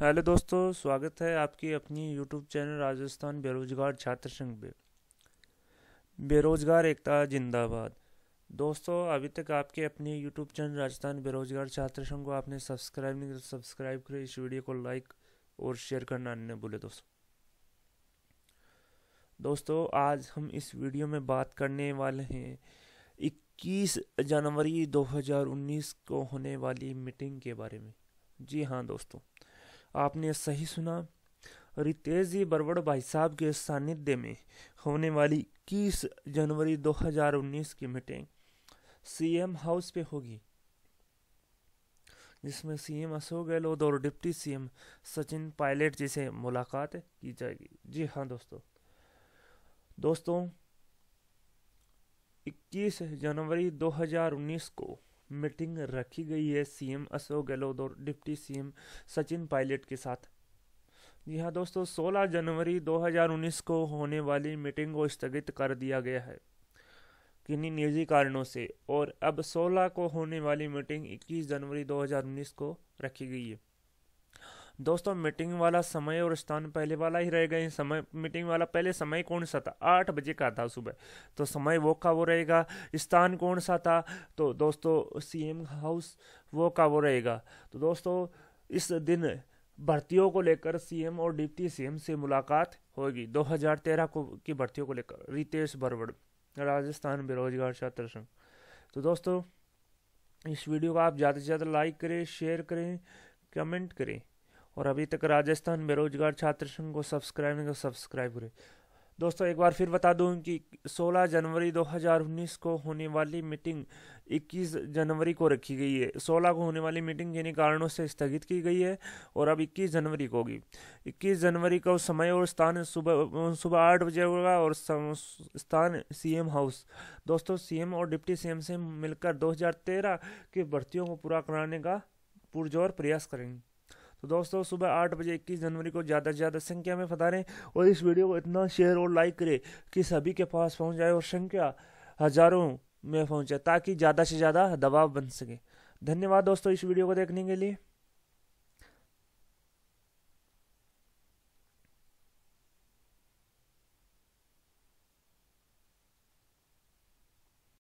hello दोस्तों स्वागत है आपकी अपनी यूट्यूब चैनल राजस्थान बेरोजगार छात्र संघ पे बेरोजगार एकता जिंदाबाद दोस्तों अभी तक आपके अपने यूट्यूब चैनल राजस्थान बेरोजगार छात्र संघ को आपने सब्सक्राइब नहीं किया सब्सक्राइब तो करें इस वीडियो को लाइक और शेयर करना न भूले दोस्तों दोस्तों आज हम इस वीडियो में बात करने वाले हैं 21 जनवरी 2019 को होने वाली मीटिंग के बारे में जी हाँ दोस्तों आपने सही सुना रितेश जी बरवड़ भाई साहब के सानिध्य में होने वाली इक्कीस जनवरी 2019 की मीटिंग सीएम हाउस पे होगी जिसमें सीएम अशोक गहलोत और डिप्टी सीएम सचिन पायलट जी से मुलाकात की जाएगी जी हाँ दोस्तों दोस्तों 21 जनवरी 2019 को मीटिंग रखी गई है सीएम अशोक गहलोत और डिप्टी सीएम सचिन पायलट के साथ जी हाँ दोस्तों 16 जनवरी 2019 को होने वाली मीटिंग को स्थगित कर दिया गया है किन्हीं निजी कारणों से और अब 16 को होने वाली मीटिंग 21 जनवरी 2019 को रखी गई है दोस्तों मीटिंग वाला समय और स्थान पहले वाला ही रहेगा ये समय मीटिंग वाला पहले समय कौन सा था आठ बजे का था सुबह तो समय वो का वो रहेगा स्थान कौन सा था तो दोस्तों सीएम हाउस वो का वो रहेगा तो दोस्तों इस दिन भर्तियों को लेकर सीएम और डिप्टी सीएम से मुलाकात होगी 2013 को की भर्तियों को लेकर रितेश बरवड़ राजस्थान बेरोजगार छात्र संघ तो दोस्तों इस वीडियो को आप ज़्यादा से ज़्यादा लाइक करें शेयर करें कमेंट करें और अभी तक राजस्थान बेरोजगार छात्र संघ को सब्सक्राइब नहीं तो सब्सक्राइब करें दोस्तों एक बार फिर बता दूं कि 16 जनवरी 2019 को होने वाली मीटिंग 21 जनवरी को रखी गई है 16 को होने वाली मीटिंग इन कारणों से स्थगित की गई है और अब 21 जनवरी को होगी 21 जनवरी को समय और स्थान सुबह सुबह आठ बजे होगा और स्थान सीएम हाउस दोस्तों सीएम और डिप्टी सीएम से मिलकर 2013 की भर्तियों को पूरा कराने का पुरजोर प्रयास करेंगे तो दोस्तों सुबह आठ बजे इक्कीस जनवरी को ज़्यादा से ज़्यादा संख्या में फतारें और इस वीडियो को इतना शेयर और लाइक करें कि सभी के पास पहुँच जाए और संख्या हज़ारों में पहुँचे ताकि ज़्यादा से ज़्यादा दबाव बन सके धन्यवाद दोस्तों इस वीडियो को देखने के लिए